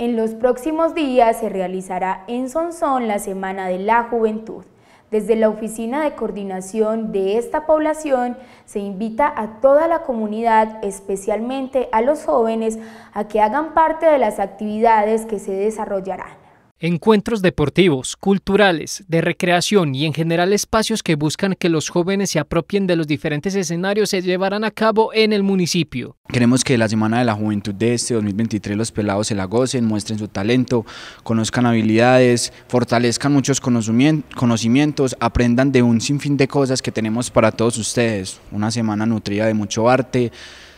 En los próximos días se realizará en Sonson la Semana de la Juventud. Desde la Oficina de Coordinación de esta población se invita a toda la comunidad, especialmente a los jóvenes, a que hagan parte de las actividades que se desarrollarán. Encuentros deportivos, culturales, de recreación y en general espacios que buscan que los jóvenes se apropien de los diferentes escenarios se llevarán a cabo en el municipio. Queremos que la Semana de la Juventud de este 2023 los pelados se la gocen, muestren su talento, conozcan habilidades, fortalezcan muchos conocimientos, aprendan de un sinfín de cosas que tenemos para todos ustedes. Una semana nutrida de mucho arte,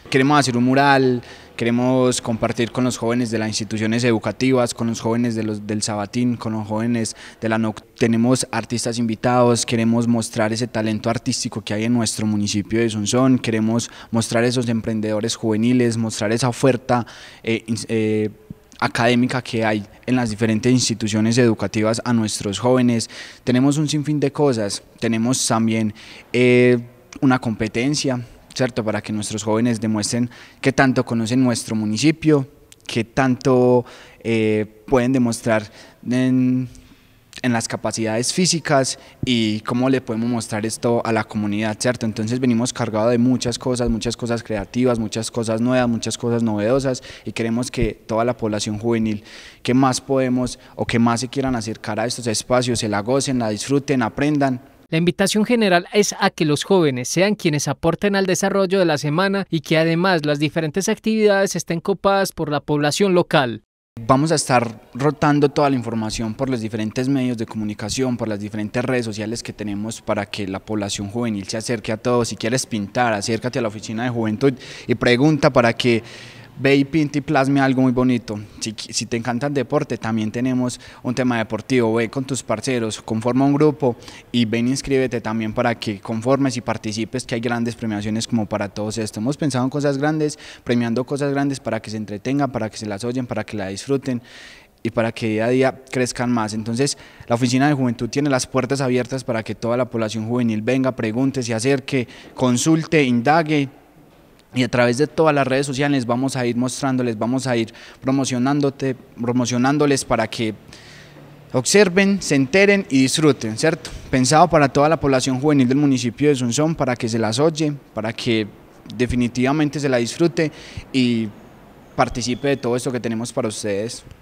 queremos hacer un mural, Queremos compartir con los jóvenes de las instituciones educativas, con los jóvenes de los, del Sabatín, con los jóvenes de la NOC. Tenemos artistas invitados, queremos mostrar ese talento artístico que hay en nuestro municipio de Sonsón, queremos mostrar esos emprendedores juveniles, mostrar esa oferta eh, eh, académica que hay en las diferentes instituciones educativas a nuestros jóvenes. Tenemos un sinfín de cosas, tenemos también eh, una competencia para que nuestros jóvenes demuestren qué tanto conocen nuestro municipio, que tanto eh, pueden demostrar en, las capacidades físicas y cómo le podemos mostrar esto a la comunidad, ¿cierto? Entonces venimos cargados de muchas cosas, muchas cosas creativas, muchas cosas nuevas, muchas cosas novedosas y queremos que toda la población juvenil que más podemos o que más se quieran acercar a estos espacios, se la gocen, la disfruten, aprendan la invitación general es a que los jóvenes sean quienes aporten al desarrollo de la semana y que además las diferentes actividades estén copadas por la población local. Vamos a estar rotando toda la información por los diferentes medios de comunicación, por las diferentes redes sociales que tenemos para que la población juvenil se acerque a todos. Si quieres pintar, acércate a la oficina de juventud y pregunta para que ve y pinta y plasme algo muy bonito. Si, te encanta el deporte, también tenemos un tema deportivo. Ve con tus parceros, conforma un grupo y ven y inscríbete también para que conformes y participes, que hay grandes premiaciones como para todos esto. Hemos pensado en cosas grandes, premiando cosas grandes para que se entretengan, para que se las oyen, para que la disfruten y para que día a día crezcan más. Entonces, la Oficina de Juventud tiene las puertas abiertas para que toda la población juvenil venga, pregunte, se acerque, consulte, indague y a través de todas las redes sociales vamos a ir mostrándoles, vamos a ir promocionándote, promocionándoles para que observen, se enteren y disfruten, ¿cierto? Pensado para toda la población juvenil del municipio de Sunzón para que se las oye, para que definitivamente se la disfrute y participe de todo esto que tenemos para ustedes.